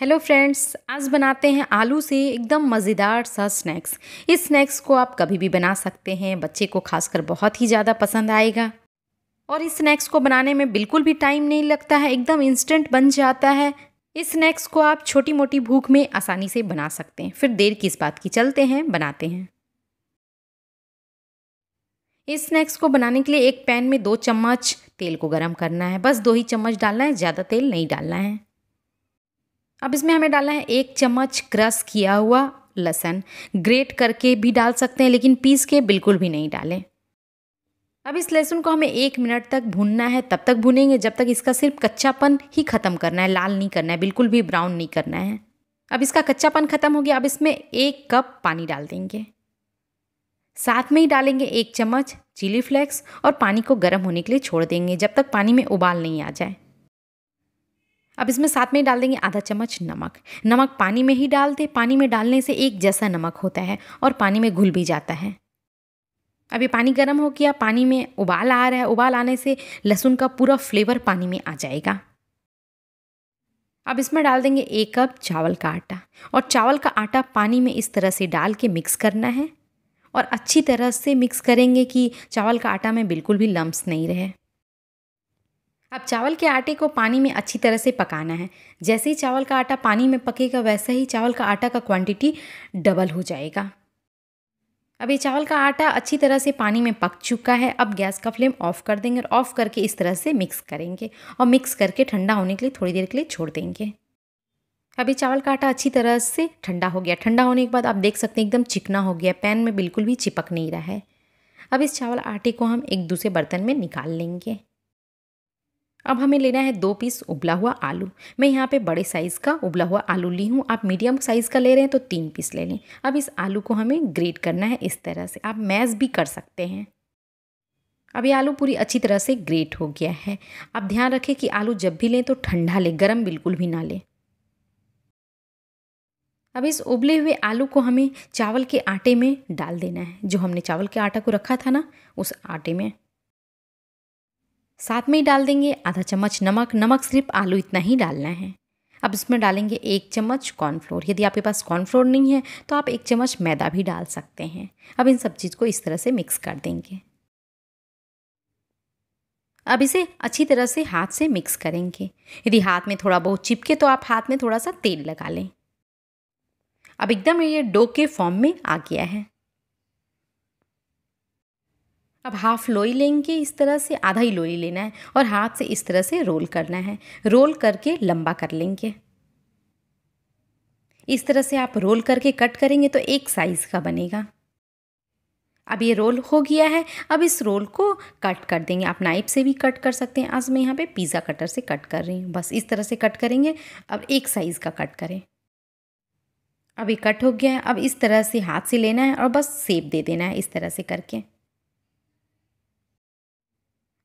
hello friends आज बनाते हैं आलू से एकदम मज़ेदार सा स्नैक्स इस स्नैक्स को आप कभी भी बना सकते हैं बच्चे को खासकर बहुत ही ज़्यादा पसंद आएगा और इस स्नैक्स को बनाने में बिल्कुल भी टाइम नहीं लगता है एकदम इंस्टेंट बन जाता है इस स्नैक्स को आप छोटी मोटी भूख में आसानी से बना सकते हैं फिर देर किस बात की चलते हैं बनाते हैं इस स्नैक्स को बनाने के लिए एक पैन में दो चम्मच तेल को गर्म करना है बस दो ही चम्मच डालना है ज़्यादा तेल नहीं डालना है अब इसमें हमें डालना है एक चम्मच क्रस किया हुआ लहसन ग्रेट करके भी डाल सकते हैं लेकिन पीस के बिल्कुल भी नहीं डालें अब इस लहसुन को हमें एक मिनट तक भूनना है तब तक भूनेंगे जब तक इसका सिर्फ कच्चापन ही ख़त्म करना है लाल नहीं करना है बिल्कुल भी ब्राउन नहीं करना है अब इसका कच्चापन ख़त्म हो गया अब इसमें एक कप पानी डाल देंगे साथ में ही डालेंगे एक चम्मच चिली फ्लेक्स और पानी को गर्म होने के लिए छोड़ देंगे जब तक पानी में उबाल नहीं आ जाए अब इसमें साथ में डाल देंगे आधा चम्मच नमक नमक पानी में ही डालते पानी में डालने से एक जैसा नमक होता है और पानी में घुल भी जाता है अब ये पानी गर्म हो गया पानी में उबाल आ रहा है उबाल आने से लहसुन का पूरा फ्लेवर पानी में आ जाएगा अब इसमें डाल देंगे एक कप चावल का आटा और चावल का आटा पानी में इस तरह से डाल के मिक्स करना है और अच्छी तरह से मिक्स करेंगे कि चावल का आटा में बिल्कुल भी लम्ब नहीं रहे अब चावल के आटे को पानी में अच्छी तरह से पकाना है जैसे ही चावल का आटा पानी में पकेगा वैसे ही चावल का आटा का क्वांटिटी डबल हो जाएगा अब ये चावल का आटा अच्छी तरह से पानी में पक चुका है अब गैस का फ्लेम ऑफ़ कर देंगे और ऑफ़ करके इस तरह से मिक्स करेंगे और मिक्स करके ठंडा होने के लिए थोड़ी देर के लिए छोड़ देंगे अभी चावल का आटा अच्छी तरह से ठंडा हो गया ठंडा होने के बाद आप देख सकते हैं एकदम चिकना हो गया पैन में बिल्कुल भी चिपक नहीं रहा है अब इस चावल आटे को हम एक दूसरे बर्तन में निकाल लेंगे अब हमें लेना है दो पीस उबला हुआ आलू मैं यहाँ पे बड़े साइज़ का उबला हुआ आलू ली हूँ आप मीडियम साइज़ का ले रहे हैं तो तीन पीस ले लें अब इस आलू को हमें ग्रेट करना है इस तरह से आप मैश भी कर सकते हैं अब ये आलू पूरी अच्छी तरह से ग्रेट हो गया है आप ध्यान रखें कि आलू जब भी लें तो ठंडा लें गर्म बिल्कुल भी ना लें अब इस उबले हुए आलू को हमें चावल के आटे में डाल देना है जो हमने चावल के आटा को रखा था ना उस आटे में साथ में ही डाल देंगे आधा चम्मच नमक नमक सिर्फ आलू इतना ही डालना है अब इसमें डालेंगे एक चम्मच कॉर्नफ्लोर यदि आपके पास कॉर्नफ्लोर नहीं है तो आप एक चम्मच मैदा भी डाल सकते हैं अब इन सब चीज़ को इस तरह से मिक्स कर देंगे अब इसे अच्छी तरह से हाथ से मिक्स करेंगे यदि हाथ में थोड़ा बहुत चिपके तो आप हाथ में थोड़ा सा तेल लगा लें अब एकदम ये डो के फॉर्म में आ गया है अब हाफ लोई लेंगे इस तरह से आधा ही लोई लेना है और हाथ से इस तरह से रोल करना है रोल करके लंबा कर लेंगे इस तरह से आप रोल करके कट करेंगे तो एक साइज़ का बनेगा अब ये रोल हो गया है अब इस रोल को कट कर देंगे आप नाइफ से भी कट कर सकते हैं आज मैं यहाँ पे पिज़्ज़ा कटर से कट कर रही हूँ बस इस तरह से कट करेंगे अब एक साइज़ का कट करें अब ये कट हो गया है अब इस तरह से हाथ से लेना है और बस सेप दे देना है इस तरह से करके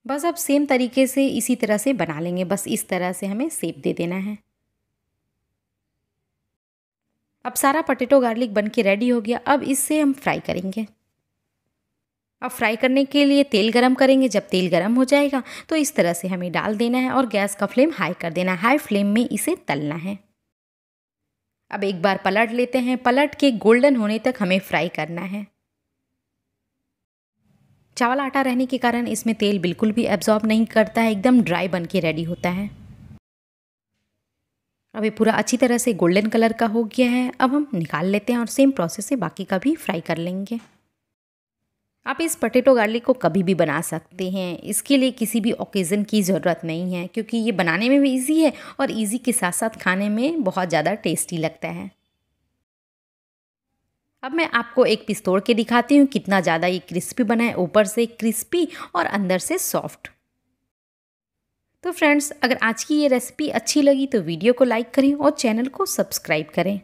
बस अब सेम तरीके से इसी तरह से बना लेंगे बस इस तरह से हमें सेप दे देना है अब सारा पटेटो गार्लिक बन के रेडी हो गया अब इससे हम फ्राई करेंगे अब फ्राई करने के लिए तेल गरम करेंगे जब तेल गरम हो जाएगा तो इस तरह से हमें डाल देना है और गैस का फ्लेम हाई कर देना है हाई फ्लेम में इसे तलना है अब एक बार पलट लेते हैं पलट के गोल्डन होने तक हमें फ्राई करना है चावल आटा रहने के कारण इसमें तेल बिल्कुल भी एब्जॉर्ब नहीं करता है एकदम ड्राई बन के रेडी होता है अब ये पूरा अच्छी तरह से गोल्डन कलर का हो गया है अब हम निकाल लेते हैं और सेम प्रोसेस से बाकी का भी फ्राई कर लेंगे आप इस पटेटो गार्लिक को कभी भी बना सकते हैं इसके लिए किसी भी ओकेज़न की ज़रूरत नहीं है क्योंकि ये बनाने में भी ईजी है और ईजी के साथ साथ खाने में बहुत ज़्यादा टेस्टी लगता है अब मैं आपको एक पीस तोड़ के दिखाती हूँ कितना ज़्यादा ये क्रिस्पी बना है ऊपर से क्रिस्पी और अंदर से सॉफ्ट तो फ्रेंड्स अगर आज की ये रेसिपी अच्छी लगी तो वीडियो को लाइक करें और चैनल को सब्सक्राइब करें